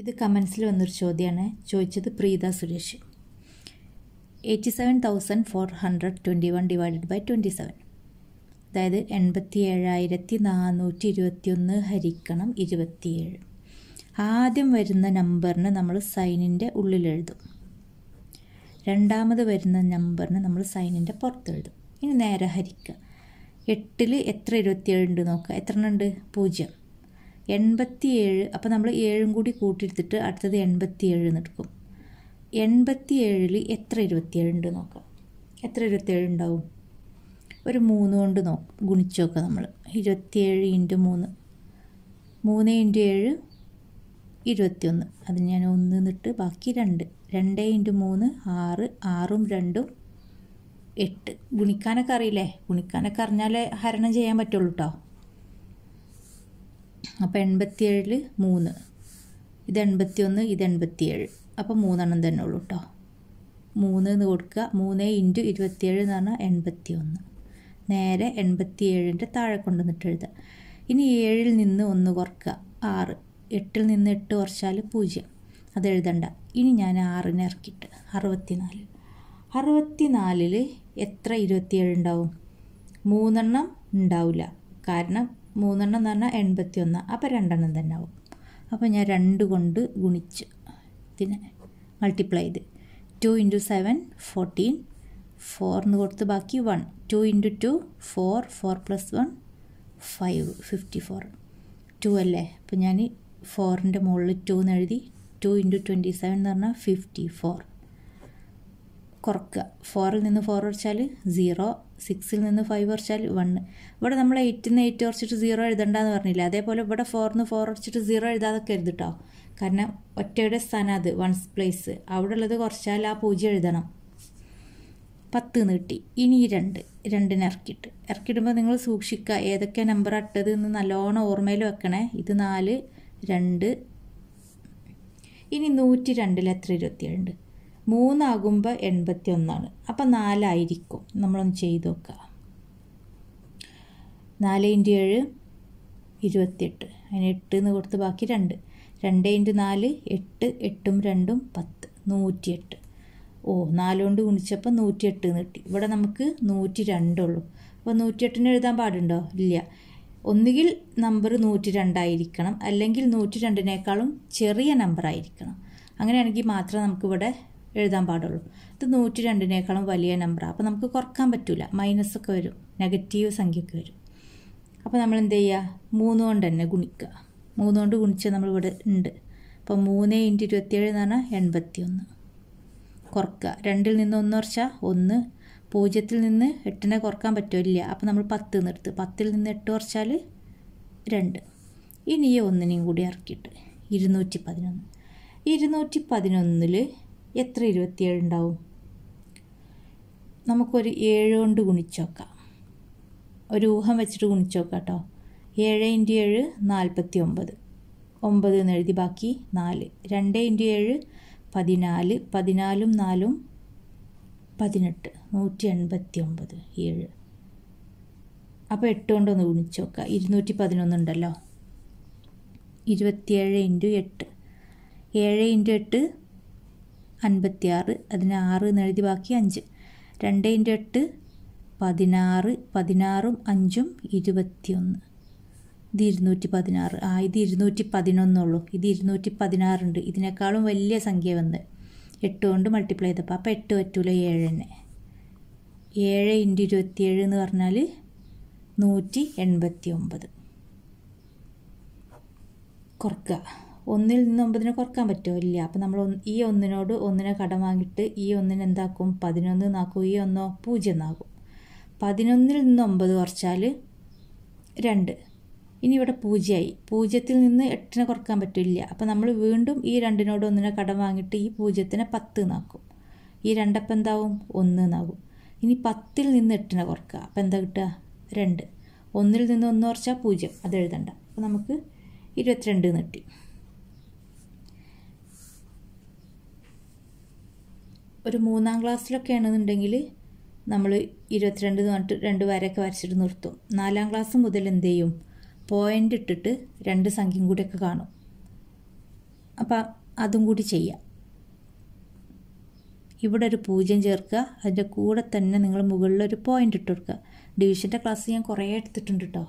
ഇത് കമൻസിൽ വന്നൊരു ചോദ്യമാണ് ചോദിച്ചത് Preetha Suresh eighty seven thousand four hundred twenty one divided by twenty seven അതായത് എൺപത്തി ഏഴായിരത്തി നാനൂറ്റി ഇരുപത്തി ഒന്ന് ഹരിക്കണം ഇരുപത്തിയേഴ് ആദ്യം വരുന്ന നമ്പറിന് നമ്മൾ സൈനിൻ്റെ ഉള്ളിൽ എഴുതും രണ്ടാമത് വരുന്ന നമ്പറിന് നമ്മൾ സൈനിൻ്റെ പുറത്തെഴുതും ഇനി നേരെ ഹരിക്കുക എട്ടിൽ എത്ര ഇരുപത്തിയേഴ് ഉണ്ട് നോക്കുക എത്ര എണ്ണം ഉണ്ട് പൂജ്യം എൺപത്തിയേഴ് അപ്പോൾ നമ്മൾ ഏഴും കൂടി കൂട്ടിയെടുത്തിട്ട് അടുത്തത് എൺപത്തിയേഴ് എന്നെടുക്കും എൺപത്തിയേഴിൽ എത്ര ഉണ്ട് നോക്കാം എത്ര ഇരുപത്തിയേഴ് ഉണ്ടാവും ഒരു മൂന്ന് കൊണ്ട് നോ ഗുണിച്ച് നോക്കുക നമ്മൾ ഇരുപത്തിയേഴ് ഇൻറ്റു മൂന്ന് മൂന്ന് ഇൻറ്റു ഏഴ് ഇരുപത്തിയൊന്ന് അത് ഞാൻ ഒന്ന് നിന്നിട്ട് ബാക്കി രണ്ട് രണ്ട് ഇൻറ്റു മൂന്ന് ആറ് ആറും രണ്ടും എട്ട് ഗുണിക്കാനൊക്കെ അറിയില്ലേ ഗുണിക്കാനൊക്കെ അറിഞ്ഞാലേ ഹരണം ചെയ്യാൻ പറ്റുള്ളൂ കേട്ടോ അപ്പോൾ എൺപത്തിയേഴിൽ മൂന്ന് ഇത് എൺപത്തിയൊന്ന് ഇത് എൺപത്തിയേഴ് അപ്പോൾ മൂന്നെണ്ണം തന്നെ ഉള്ളൂ കേട്ടോ മൂന്ന് എന്ന് കൊടുക്കുക മൂന്ന് ഇൻറ്റു ഇരുപത്തിയേഴ് എന്ന് പറഞ്ഞാൽ എൺപത്തി ഒന്ന് നേരെ എൺപത്തിയേഴിൻ്റെ താഴെ കൊണ്ടുവന്നിട്ട് എഴുതുക ഇനി ഏഴിൽ നിന്ന് ഒന്ന് കുറക്കുക ആറ് എട്ടിൽ നിന്ന് എട്ട് കുറച്ചാൽ പൂജ്യം അത് എഴുതണ്ട ഇനി ഞാൻ ആറിനെ ഇറക്കിയിട്ട് അറുപത്തി നാല് അറുപത്തി നാലിൽ എത്ര ഇരുപത്തിയേഴ് ഉണ്ടാവും മൂന്നെണ്ണം ഉണ്ടാവില്ല കാരണം മൂന്നെണ്ണം എന്ന് പറഞ്ഞാൽ എൺപത്തി ഒന്ന് അപ്പോൾ രണ്ടെണ്ണം തന്നെ ആവും അപ്പോൾ ഞാൻ രണ്ട് കൊണ്ട് ഗുണിച്ച് ഇതിനെ മൾട്ടിപ്ലൈ ചെയ്ത് ടു ഇൻറ്റു സെവൻ ഫോർട്ടീൻ ഫോറിന് കൊടുത്ത് ബാക്കി one two into two four four plus one five fifty four two അല്ലേ അപ്പോൾ ഞാൻ ഫോറിൻ്റെ മുകളിൽ ടു എന്ന് എഴുതി ടു ഇൻറ്റു ട്വൻറ്റി സെവൻ എന്ന് പറഞ്ഞാൽ ഫിഫ്റ്റി ഫോർ കുറക്കുക ഫോറിൽ നിന്ന് ഫോർ വെച്ചാൽ സീറോ സിക്സിൽ നിന്ന് ഫൈവ് കുറച്ചാൽ വൺ ഇവിടെ നമ്മൾ നിന്ന് എയ്റ്റ് ഒറിച്ചിട്ട് സീറോ എഴുതണ്ടെന്ന് പറഞ്ഞില്ല അതേപോലെ ഇവിടെ നിന്ന് ഫോർ കുറച്ചിട്ട് സീറോ എഴുതാതൊക്കെ എഴുതിട്ടോ കാരണം ഒറ്റയുടെ സ്ഥാനം അത് വൺസ് പ്ലേസ് അവിടെ ഉള്ളത് കുറച്ചാൽ ആ പൂജ്യം എഴുതണം പത്ത് നീട്ടി ഇനി രണ്ട് രണ്ടിന് ഇറക്കിയിട്ട് ഇറക്കിയിടുമ്പോൾ നിങ്ങൾ സൂക്ഷിക്കുക ഏതൊക്കെ നമ്പർ ഇട്ടത് എന്ന് നല്ലോണം ഓർമ്മയിൽ വെക്കണേ ഇത് നാല് രണ്ട് ഇനി നൂറ്റി രണ്ടിൽ എത്ര ഇരുപത്തിയേഴുണ്ട് മൂന്നാകുമ്പോൾ എൺപത്തി ഒന്നാണ് അപ്പം നാലായിരിക്കും നമ്മളൊന്ന് ചെയ്തു നോക്കുക നാല് ഇൻറ്റു ഏഴ് ഇരുപത്തിയെട്ട് അതിന് എട്ട് എന്ന് കൊടുത്ത് ബാക്കി രണ്ട് രണ്ട് ഇൻറ്റു നാല് എട്ട് എട്ടും രണ്ടും പത്ത് നൂറ്റിയെട്ട് ഓ നാലുകൊണ്ട് ഗുണിച്ചപ്പോൾ നൂറ്റിയെട്ട് എന്ന് കിട്ടി ഇവിടെ നമുക്ക് നൂറ്റി രണ്ടുള്ളൂ അപ്പോൾ നൂറ്റിയെട്ടിന് എഴുതാൻ പാടുണ്ടോ ഇല്ല ഒന്നുകിൽ നമ്പർ നൂറ്റി രണ്ടായിരിക്കണം അല്ലെങ്കിൽ നൂറ്റി രണ്ടിനേക്കാളും ചെറിയ നമ്പറായിരിക്കണം അങ്ങനെയാണെങ്കിൽ മാത്രം നമുക്കിവിടെ എഴുതാൻ പാടുള്ളൂ ഇത് നൂറ്റി രണ്ടിനേക്കാളും വലിയ നമ്പറാണ് അപ്പോൾ നമുക്ക് കുറക്കാൻ പറ്റില്ല മൈനസൊക്കെ വരും നെഗറ്റീവ് സംഖ്യയൊക്കെ വരും അപ്പോൾ നമ്മൾ എന്ത് ചെയ്യുക മൂന്ന് കൊണ്ട് തന്നെ ഗുണിക്കുക മൂന്ന് കൊണ്ട് ഗുണിച്ച് നമ്മളിവിടെ ഉണ്ട് അപ്പോൾ മൂന്ന് ഇൻറ്റു ഇരുപത്തിയേഴ് എന്ന് പറഞ്ഞാൽ എൺപത്തി ഒന്ന് കുറക്കുക രണ്ടിൽ നിന്ന് ഒന്ന് കുറച്ചാൽ ഒന്ന് പൂജ്യത്തിൽ നിന്ന് എട്ടിനെ കുറക്കാൻ പറ്റില്ല അപ്പോൾ നമ്മൾ പത്ത് നിർത്ത് പത്തിൽ നിന്ന് എട്ട് കുറച്ചാൽ രണ്ട് ഇനി ഒന്നിനെയും കൂടി ഇറക്കിയിട്ട് ഇരുന്നൂറ്റി പതിനൊന്ന് ഇരുന്നൂറ്റി പതിനൊന്നിൽ എത്ര ഇരുപത്തിയേഴ് ഉണ്ടാവും നമുക്കൊരു ഏഴ് കൊണ്ട് ഗുണിച്ചോക്കാം ഒരു ഊഹം വെച്ചിട്ട് ഗുണിച്ചോക്കാം കേട്ടോ ഏഴ് ഇൻറ്റു ഏഴ് നാൽപ്പത്തി ഒമ്പത് ഒമ്പത് എന്ന് എഴുതി ബാക്കി നാല് രണ്ട് ഇൻറ്റു ഏഴ് പതിനാല് പതിനാലും നാലും പതിനെട്ട് നൂറ്റി എൺപത്തി ഒമ്പത് ഏഴ് അപ്പോൾ എട്ട് കൊണ്ടൊന്ന് ഗുണിച്ച് നോക്കുക ഇരുന്നൂറ്റി പതിനൊന്നുണ്ടല്ലോ ഇരുപത്തിയേഴ് ഇൻറ്റു എട്ട് ഏഴ് ഇൻറ്റു എട്ട് അൻപത്തിയാറ് അതിന് ആറ് എന്നെഴുതി ബാക്കി അഞ്ച് രണ്ട് ഇൻറ്റു എട്ട് പതിനാറ് പതിനാറും അഞ്ചും ഇരുപത്തിയൊന്ന് ഇത് ഇരുന്നൂറ്റി പതിനാറ് ആ ഇത് ഇരുന്നൂറ്റി പതിനൊന്നുള്ളൂ ഇത് ഇരുന്നൂറ്റി പതിനാറുണ്ട് ഇതിനേക്കാളും വലിയ സംഖ്യ വന്ന് എട്ട് കൊണ്ട് മൾട്ടിപ്ലൈ ചെയ്തപ്പോൾ അപ്പോൾ എട്ട് പറ്റൂല ഏഴ് തന്നെ ഏഴ് ഇൻറ്റു ഇരുപത്തിയേഴ് എന്ന് പറഞ്ഞാൽ നൂറ്റി എൺപത്തി ഒമ്പത് കുറക്കുക ഒന്നിൽ നിന്ന് ഒമ്പതിനെ കുറക്കാൻ പറ്റുമോ ഇല്ല അപ്പം നമ്മൾ ഈ ഒന്നിനോട് ഒന്നിനെ കടം വാങ്ങിയിട്ട് ഈ ഒന്നിനെ എന്താക്കും പതിനൊന്ന് എന്നാക്കും ഈ ഒന്നോ പൂജ്യം എന്നാകും പതിനൊന്നിൽ നിന്ന് ഒമ്പത് കുറച്ചാൽ രണ്ട് ഇനി ഇവിടെ പൂജ്യമായി പൂജ്യത്തിൽ നിന്ന് എട്ടിനെ കുറക്കാൻ പറ്റില്ല അപ്പം നമ്മൾ വീണ്ടും ഈ രണ്ടിനോട് ഒന്നിനെ കടം വാങ്ങിയിട്ട് ഈ പൂജ്യത്തിനെ പത്ത് എന്നാക്കും ഈ രണ്ടപ്പം എന്താവും ഒന്ന് എന്നാകും ഇനി പത്തിൽ നിന്ന് എട്ടിനെ കുറക്കുക അപ്പം എന്താ കിട്ടുക രണ്ട് ഒന്നിൽ നിന്ന് ഒന്ന് കുറച്ചാൽ പൂജ്യം അത് എഴുതണ്ട അപ്പോൾ നമുക്ക് ഇരുപത്തിരണ്ട് എന്ന് കിട്ടി ഒരു മൂന്നാം ക്ലാസ്സിലൊക്കെ ആണെന്നുണ്ടെങ്കിൽ നമ്മൾ ഇരുപത്തിരണ്ട് എന്ന് പറഞ്ഞിട്ട് രണ്ട് വരയൊക്കെ വരച്ചിട്ട് നിർത്തും നാലാം ക്ലാസ് മുതൽ എന്ത് ചെയ്യും പോയിൻ്റ് ഇട്ടിട്ട് രണ്ട് സംഖ്യയും കൂടിയൊക്കെ കാണും അപ്പം അതും കൂടി ചെയ്യാം ഇവിടെ ഒരു പൂജ്യം ചേർക്കുക അതിൻ്റെ കൂടെ തന്നെ നിങ്ങൾ മുകളിലൊരു പോയിൻ്റ് ഇട്ട് കൊടുക്കുക ഡിവിഷൻ്റെ ക്ലാസ് ഞാൻ കുറേ എടുത്തിട്ടുണ്ട് കേട്ടോ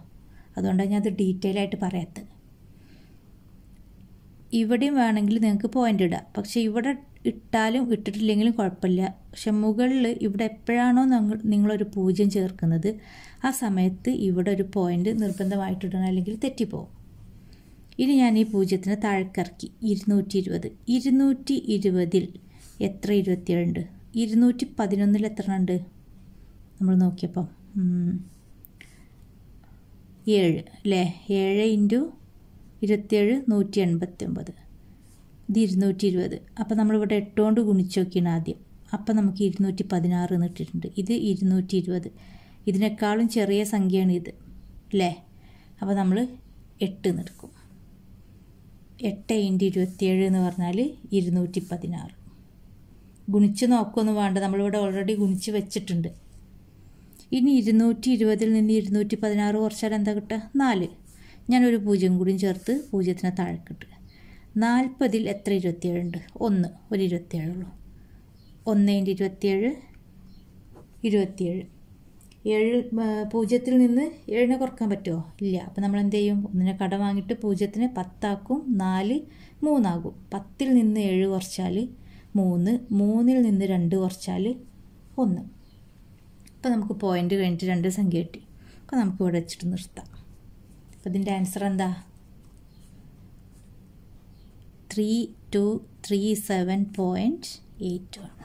അതുകൊണ്ടാണ് ഞാൻ അത് ഡീറ്റെയിൽ ആയിട്ട് പറയാത്തത് ഇവിടെയും വേണമെങ്കിൽ നിങ്ങൾക്ക് പോയിൻ്റ് ഇടാം പക്ഷേ ഇവിടെ ഇട്ടാലും ഇട്ടിട്ടില്ലെങ്കിലും കുഴപ്പമില്ല പക്ഷെ മുകളിൽ ഇവിടെ എപ്പോഴാണോ നിങ്ങളൊരു പൂജ്യം ചേർക്കുന്നത് ആ സമയത്ത് ഇവിടെ ഒരു പോയിൻ്റ് നിർബന്ധമായിട്ടിടണം അല്ലെങ്കിൽ തെറ്റിപ്പോവും ഇനി ഞാൻ ഈ പൂജ്യത്തിന് താഴേക്കിറക്കി ഇരുന്നൂറ്റി ഇരുപത് ഇരുന്നൂറ്റി ഇരുപതിൽ എത്ര ഇരുപത്തിയേഴുണ്ട് ഇരുന്നൂറ്റി പതിനൊന്നിൽ എത്ര ഉണ്ട് നമ്മൾ നോക്കിയപ്പം ഏഴ് അല്ലേ ഏഴ് ഇൻറ്റു ഇരുപത്തിയേഴ് നൂറ്റി എൺപത്തി ഒമ്പത് ഇത് ഇരുന്നൂറ്റി ഇരുപത് അപ്പോൾ നമ്മളിവിടെ എട്ടുകൊണ്ട് ഗുണിച്ച് നോക്കിയാണ് ആദ്യം അപ്പോൾ നമുക്ക് ഇരുന്നൂറ്റി പതിനാറ് എന്ന് ഇട്ടിട്ടുണ്ട് ഇത് ഇരുന്നൂറ്റി ഇരുപത് ഇതിനേക്കാളും ചെറിയ സംഖ്യയാണ് ഇത് അല്ലേ അപ്പോൾ നമ്മൾ എട്ട് എന്നെടുക്കും എട്ട് ഇൻറ്റു ഇരുപത്തിയേഴ് എന്ന് പറഞ്ഞാൽ ഇരുന്നൂറ്റി പതിനാറ് ഗുണിച്ച് നോക്കുമെന്ന് വേണ്ട നമ്മളിവിടെ ഓൾറെഡി ഗുണിച്ച് വെച്ചിട്ടുണ്ട് ഇനി ഇരുന്നൂറ്റി ഇരുപതിൽ നിന്ന് ഇരുന്നൂറ്റി പതിനാറ് കുറച്ചാൽ എന്താ കിട്ടുക നാല് ഞാനൊരു പൂജ്യം കൂടിയും ചേർത്ത് പൂജ്യത്തിനെ താഴെ കിട്ടുക നാൽപ്പതിൽ എത്ര ഇരുപത്തിയേഴുണ്ട് ഒന്ന് ഒരു ഇരുപത്തിയേഴുള്ളൂ ഒന്നേൻ്റെ ഇരുപത്തിയേഴ് ഇരുപത്തിയേഴ് ഏഴ് പൂജ്യത്തിൽ നിന്ന് ഏഴിനെ കുറക്കാൻ പറ്റുമോ ഇല്ല അപ്പം നമ്മൾ എന്ത് ചെയ്യും ഒന്നിനെ കട വാങ്ങിയിട്ട് പൂജ്യത്തിന് പത്താക്കും നാല് മൂന്നാകും പത്തിൽ നിന്ന് ഏഴ് കുറച്ചാൽ മൂന്ന് മൂന്നിൽ നിന്ന് രണ്ട് കുറച്ചാൽ ഒന്ന് അപ്പം നമുക്ക് പോയിൻ്റ് കഴിഞ്ഞിട്ട് രണ്ട് സംഖ്യ കിട്ടി അപ്പോൾ നമുക്ക് ഇവിടെ വെച്ചിട്ട് നിർത്താം അപ്പം ഇതിൻ്റെ ആൻസർ എന്താ 3237.81